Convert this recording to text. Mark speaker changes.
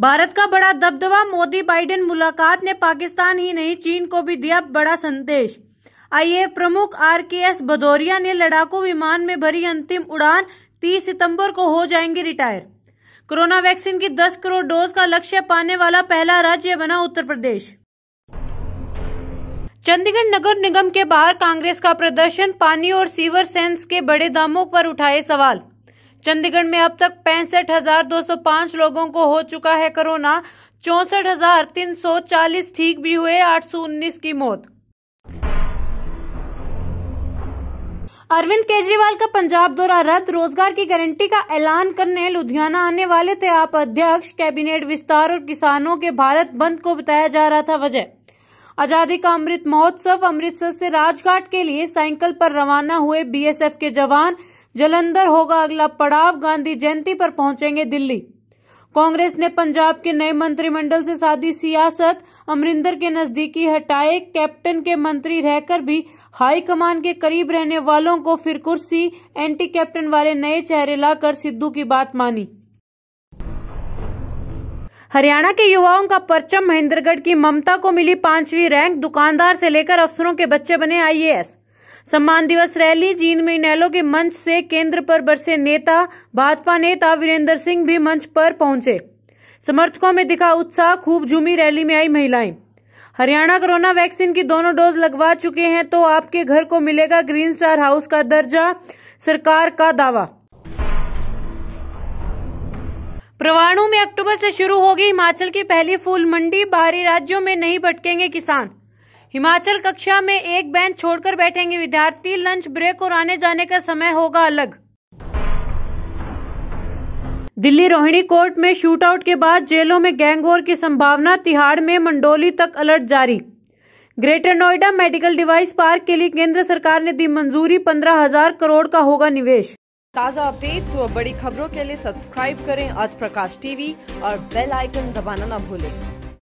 Speaker 1: भारत का बड़ा दबदबा मोदी बाइडेन मुलाकात ने पाकिस्तान ही नहीं चीन को भी दिया बड़ा संदेश आई प्रमुख आर के एस भदौरिया ने लड़ाकू विमान में भरी अंतिम उड़ान 30 सितंबर को हो जाएंगे रिटायर कोरोना वैक्सीन की 10 करोड़ डोज का लक्ष्य पाने वाला पहला राज्य बना उत्तर प्रदेश चंडीगढ़ नगर निगम के बाहर कांग्रेस का प्रदर्शन पानी और सीवर सेंस के बड़े दामों पर उठाए सवाल चंडीगढ़ में अब तक पैंसठ हजार दो सौ पांच लोगों को हो चुका है कोरोना चौसठ हजार तीन सौ चालीस ठीक भी हुए आठ सौ उन्नीस की मौत अरविंद केजरीवाल का पंजाब दौरा रद्द रोजगार की गारंटी का ऐलान करने लुधियाना आने वाले थे आप अध्यक्ष कैबिनेट विस्तार और किसानों के भारत बंद को बताया जा रहा था वजह आजादी का अमृत महोत्सव अमृतसर से राजघाट के लिए साइकिल पर रवाना हुए बीएसएफ के जवान जलंधर होगा अगला पड़ाव गांधी जयंती पर पहुंचेंगे दिल्ली कांग्रेस ने पंजाब के नए मंत्रिमंडल से साधी सियासत अमरिंदर के नजदीकी हटाए कैप्टन के मंत्री रहकर भी हाईकमान के करीब रहने वालों को फिर कुर्सी एंटी कैप्टन वाले नए चेहरे लाकर सिद्धू की बात मानी हरियाणा के युवाओं का परचम महेंद्रगढ़ की ममता को मिली पांचवी रैंक दुकानदार से लेकर अफसरों के बच्चे बने आईएएस सम्मान दिवस रैली जीन में इनैलो के मंच से केंद्र पर बरसे नेता भाजपा नेता वीरेंद्र सिंह भी मंच पर पहुंचे समर्थकों में दिखा उत्साह खूब झूमी रैली में आई महिलाएं हरियाणा कोरोना वैक्सीन की दोनों डोज लगवा चुके हैं तो आपके घर को मिलेगा ग्रीन स्टार हाउस का दर्जा सरकार का दावा प्रवाणु में अक्टूबर से शुरू होगी हिमाचल की पहली फूल मंडी बाहरी राज्यों में नहीं भटकेंगे किसान हिमाचल कक्षा में एक बेंच छोड़कर बैठेंगे विद्यार्थी लंच ब्रेक और आने जाने का समय होगा अलग दिल्ली रोहिणी कोर्ट में शूटआउट के बाद जेलों में गैंगवॉर की संभावना तिहाड़ में मंडोली तक अलर्ट जारी greater Noida medical device park के लिए केंद्र सरकार ने दी मंजूरी पंद्रह हजार करोड़ का होगा निवेश ताज़ा अपडेट्स व बड़ी खबरों के लिए सब्सक्राइब करें आज प्रकाश टीवी और बेल आइकन दबाना न भूलें।